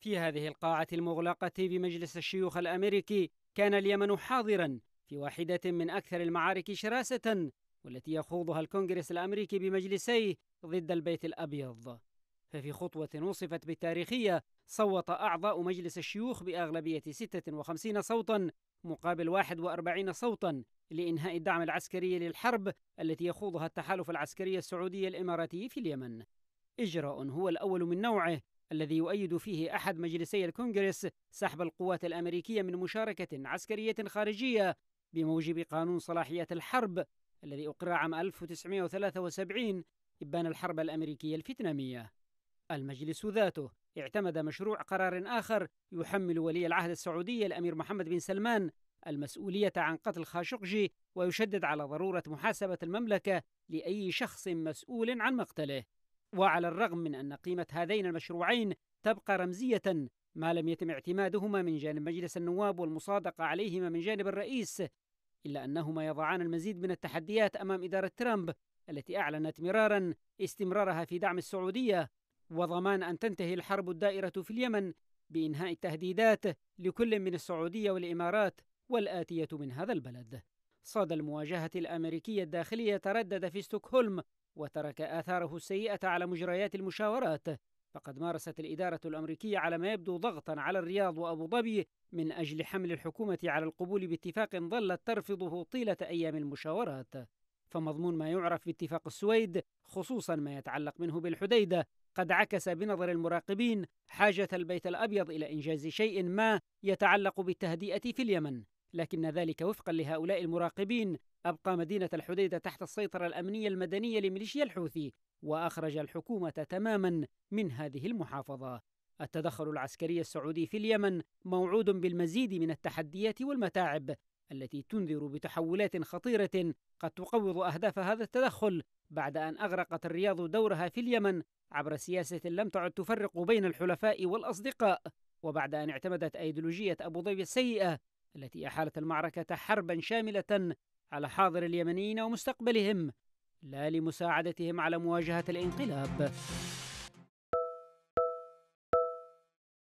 في هذه القاعة المغلقة بمجلس الشيوخ الأمريكي كان اليمن حاضرا في واحدة من أكثر المعارك شراسة والتي يخوضها الكونغرس الأمريكي بمجلسيه ضد البيت الأبيض ففي خطوة وصفت بالتاريخية صوت أعضاء مجلس الشيوخ بأغلبية 56 صوتا مقابل 41 صوتا لإنهاء الدعم العسكري للحرب التي يخوضها التحالف العسكري السعودي الإماراتي في اليمن إجراء هو الأول من نوعه الذي يؤيد فيه أحد مجلسي الكونغرس سحب القوات الأمريكية من مشاركة عسكرية خارجية بموجب قانون صلاحية الحرب الذي أقر عام 1973 إبان الحرب الأمريكية الفيتنامية. المجلس ذاته اعتمد مشروع قرار آخر يحمل ولي العهد السعودي الأمير محمد بن سلمان المسؤولية عن قتل خاشقجي ويشدد على ضرورة محاسبة المملكة لأي شخص مسؤول عن مقتله. وعلى الرغم من أن قيمة هذين المشروعين تبقى رمزية ما لم يتم اعتمادهما من جانب مجلس النواب والمصادقة عليهما من جانب الرئيس إلا أنهما يضعان المزيد من التحديات أمام إدارة ترامب التي أعلنت مرارا استمرارها في دعم السعودية وضمان أن تنتهي الحرب الدائرة في اليمن بإنهاء التهديدات لكل من السعودية والإمارات والآتية من هذا البلد. صاد المواجهة الأمريكية الداخلية تردد في ستوكهولم وترك آثاره السيئة على مجريات المشاورات فقد مارست الإدارة الأمريكية على ما يبدو ضغطا على الرياض وأبو ظبي من أجل حمل الحكومة على القبول باتفاق ظلت ترفضه طيلة أيام المشاورات فمضمون ما يعرف باتفاق السويد خصوصا ما يتعلق منه بالحديدة قد عكس بنظر المراقبين حاجة البيت الأبيض إلى إنجاز شيء ما يتعلق بالتهدئة في اليمن لكن ذلك وفقا لهؤلاء المراقبين أبقى مدينة الحديدة تحت السيطرة الأمنية المدنية لميليشيا الحوثي وأخرج الحكومة تماما من هذه المحافظة التدخل العسكري السعودي في اليمن موعود بالمزيد من التحديات والمتاعب التي تنذر بتحولات خطيرة قد تقوض أهداف هذا التدخل بعد أن أغرقت الرياض دورها في اليمن عبر سياسة لم تعد تفرق بين الحلفاء والأصدقاء وبعد أن اعتمدت أيديولوجية أبو ظبي السيئة التي أحالت المعركة حربا شاملة على حاضر اليمنيين ومستقبلهم لا لمساعدتهم على مواجهه الانقلاب